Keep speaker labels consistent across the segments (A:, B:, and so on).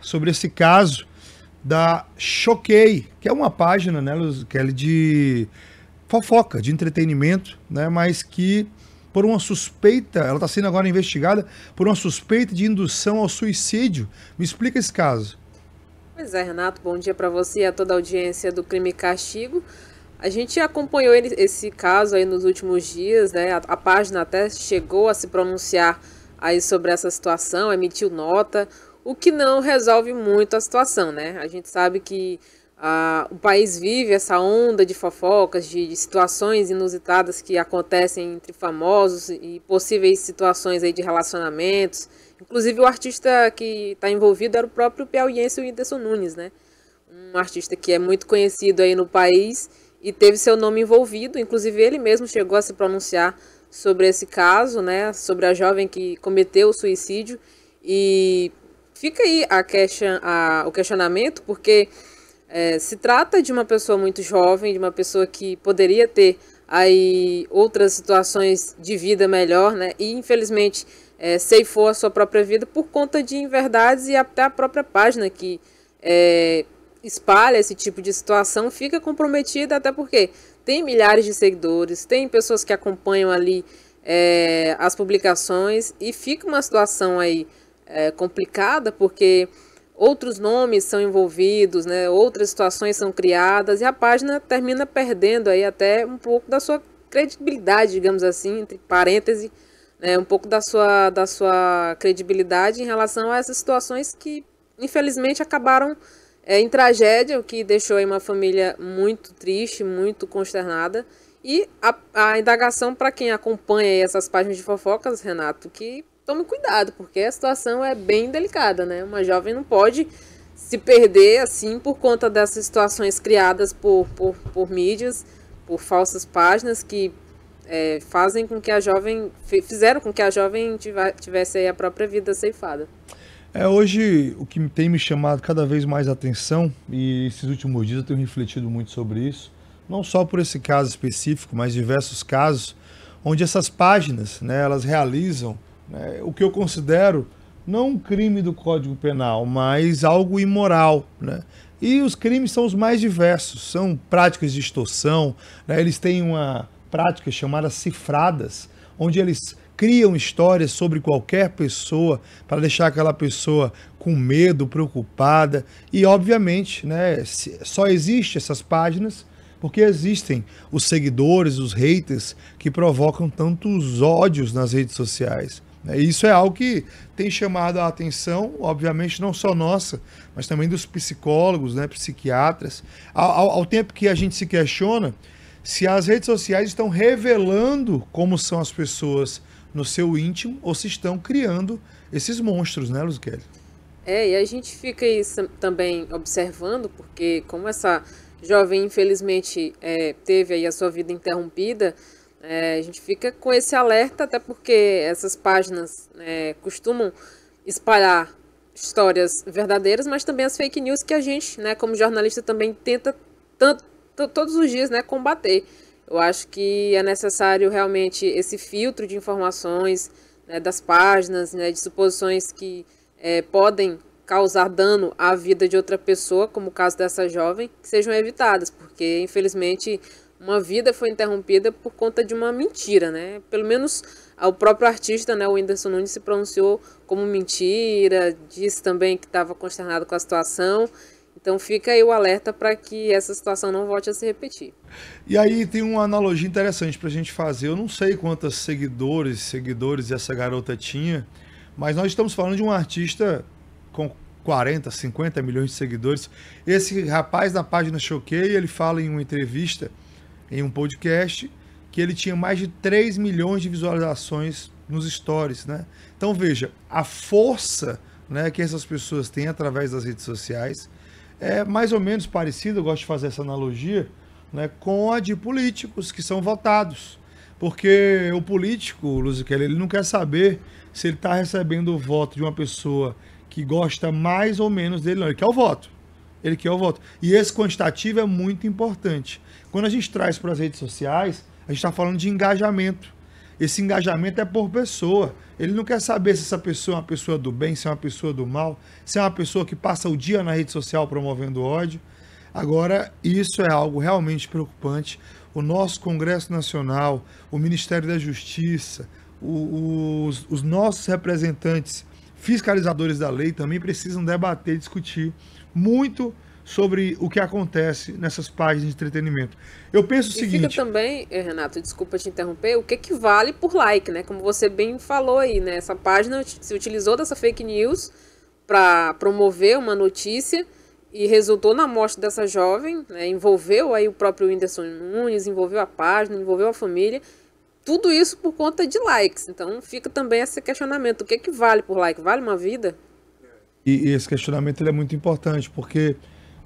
A: sobre esse caso da Choquei, que é uma página, né, Kelly, de fofoca, de entretenimento, né, mas que por uma suspeita, ela está sendo agora investigada por uma suspeita de indução ao suicídio. Me explica esse caso.
B: Pois é, Renato, bom dia para você e a toda a audiência do Crime e Castigo. A gente acompanhou esse caso aí nos últimos dias, né? A, a página até chegou a se pronunciar aí sobre essa situação, emitiu nota o que não resolve muito a situação, né? A gente sabe que ah, o país vive essa onda de fofocas, de, de, situações inusitadas que acontecem entre famosos e possíveis situações aí de relacionamentos. Inclusive, o artista que está envolvido era o próprio piauiense Whindersson Nunes, né? Um artista que é muito conhecido aí no país e teve seu nome envolvido. Inclusive, ele mesmo chegou a se pronunciar sobre esse caso, né? Sobre a jovem que cometeu o suicídio. E fica aí a question, a, o questionamento, porque é, se trata de uma pessoa muito jovem, de uma pessoa que poderia ter aí outras situações de vida melhor, né? E infelizmente é, ceifou a sua própria vida por conta de inverdades e até a própria página que é, espalha esse tipo de situação fica comprometida, até porque tem milhares de seguidores, tem pessoas que acompanham ali é, as publicações e fica uma situação aí é, complicada, porque outros nomes são envolvidos, né, outras situações são criadas e a página termina perdendo aí até um pouco da sua credibilidade, digamos assim, entre parênteses, né, um pouco da sua, da sua credibilidade em relação a essas situações que, infelizmente, acabaram é, em tragédia, o que deixou aí uma família muito triste, muito consternada. E a, a indagação para quem acompanha essas páginas de fofocas, Renato, que tome cuidado, porque a situação é bem delicada, né? Uma jovem não pode se perder assim por conta dessas situações criadas por, por, por mídias, por falsas páginas que é, fazem com que a jovem fizeram com que a jovem tivesse a própria vida ceifada.
A: É, hoje o que tem me chamado cada vez mais atenção e esses últimos dias eu tenho refletido muito sobre isso, não só por esse caso específico, mas diversos casos onde essas páginas, né, elas realizam né, o que eu considero não um crime do Código Penal, mas algo imoral. Né? E os crimes são os mais diversos, são práticas de extorsão, né? eles têm uma prática chamada cifradas, onde eles criam histórias sobre qualquer pessoa para deixar aquela pessoa com medo, preocupada. E, obviamente, né, só existem essas páginas porque existem os seguidores, os haters que provocam tantos ódios nas redes sociais. Né? Isso é algo que tem chamado a atenção, obviamente, não só nossa, mas também dos psicólogos, né, psiquiatras, ao, ao, ao, tempo que a gente se questiona se as redes sociais estão revelando como são as pessoas no seu íntimo ou se estão criando esses monstros, né, Luz Kelly?
B: É, e a gente fica aí também observando, porque como essa jovem, infelizmente, é, teve aí a sua vida interrompida, é, a gente fica com esse alerta, até porque essas páginas é, costumam espalhar histórias verdadeiras, mas também as fake news que a gente, né, como jornalista, também tenta tanto, todos os dias né, combater. Eu acho que é necessário realmente esse filtro de informações né, das páginas, né, de suposições que é, podem causar dano à vida de outra pessoa, como o caso dessa jovem, que sejam evitadas, porque infelizmente uma vida foi interrompida por conta de uma mentira, né? Pelo menos ah, o próprio artista, né, o Whindersson Nunes, se pronunciou como mentira, disse também que estava consternado com a situação. Então fica aí o alerta para que essa situação não volte a se repetir.
A: E aí tem uma analogia interessante para a gente fazer. Eu não sei quantas seguidores, seguidores essa garota tinha, mas nós estamos falando de um artista com 40, 50 milhões de seguidores. Esse rapaz na página Choquei, ele fala em uma entrevista em um podcast que ele tinha mais de 3 milhões de visualizações nos stories, né? Então veja, a força né, que essas pessoas têm através das redes sociais é mais ou menos parecida, eu gosto de fazer essa analogia, né, com a de políticos que são votados. Porque o político, Luziquel, ele não quer saber se ele está recebendo o voto de uma pessoa que gosta mais ou menos dele, não. Ele quer o voto ele quer o voto. E esse quantitativo é muito importante. Quando a gente traz para as redes sociais, a gente está falando de engajamento. Esse engajamento é por pessoa. Ele não quer saber se essa pessoa é uma pessoa do bem, se é uma pessoa do mal, se é uma pessoa que passa o dia na rede social promovendo ódio. Agora, isso é algo realmente preocupante. O nosso Congresso Nacional, o Ministério da Justiça, o, os, os nossos representantes fiscalizadores da lei também precisam debater, discutir muito sobre o que acontece nessas páginas de entretenimento. Eu penso o seguinte. fica
B: também, eh, Renato, desculpa te interromper, o que, que vale por like, né? Como você bem falou aí, né? Essa página se utilizou dessa fake news para promover uma notícia e resultou na morte dessa jovem, né? envolveu aí o próprio Whindersson Nunes, envolveu a página, envolveu a família tudo isso por conta de likes. Então fica também esse questionamento: o que é que vale por like? Vale uma vida?
A: E esse questionamento é muito importante, porque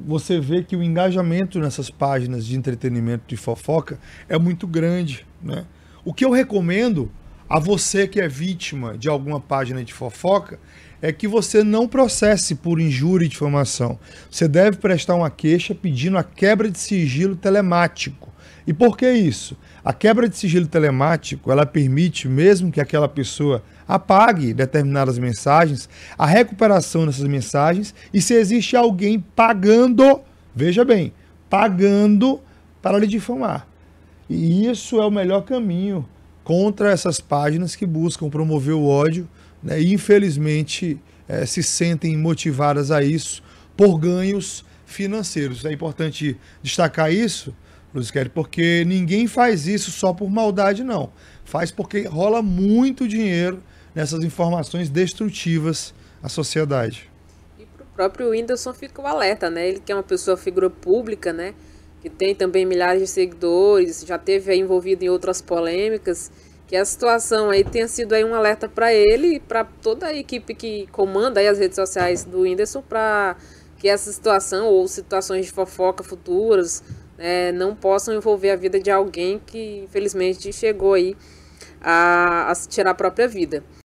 A: você vê que o engajamento nessas páginas de entretenimento de fofoca é muito grande. Né? O que eu recomendo a você que é vítima de alguma página de fofoca é que você não processe por injúria e difamação. Você deve prestar uma queixa pedindo a quebra de sigilo telemático e por que isso? A quebra de sigilo telemático, ela permite mesmo que aquela pessoa apague determinadas mensagens, a recuperação dessas mensagens e se existe alguém pagando, veja bem, pagando para lhe difamar. E isso é o melhor caminho contra essas páginas que buscam promover o ódio né, e infelizmente é, se sentem motivadas a isso por ganhos financeiros. É importante destacar isso, Luiz Kelly, porque ninguém faz isso só por maldade, não. Faz porque rola muito dinheiro nessas informações destrutivas à sociedade.
B: E para o próprio Whindersson fica o um alerta, né? Ele que é uma pessoa, figura pública, né? Que tem também milhares de seguidores, já teve envolvido em outras polêmicas. Que a situação aí tenha sido aí um alerta para ele e para toda a equipe que comanda aí as redes sociais do Whindersson para que essa situação ou situações de fofoca futuras é, não possam envolver a vida de alguém que infelizmente chegou aí a, a tirar a própria vida.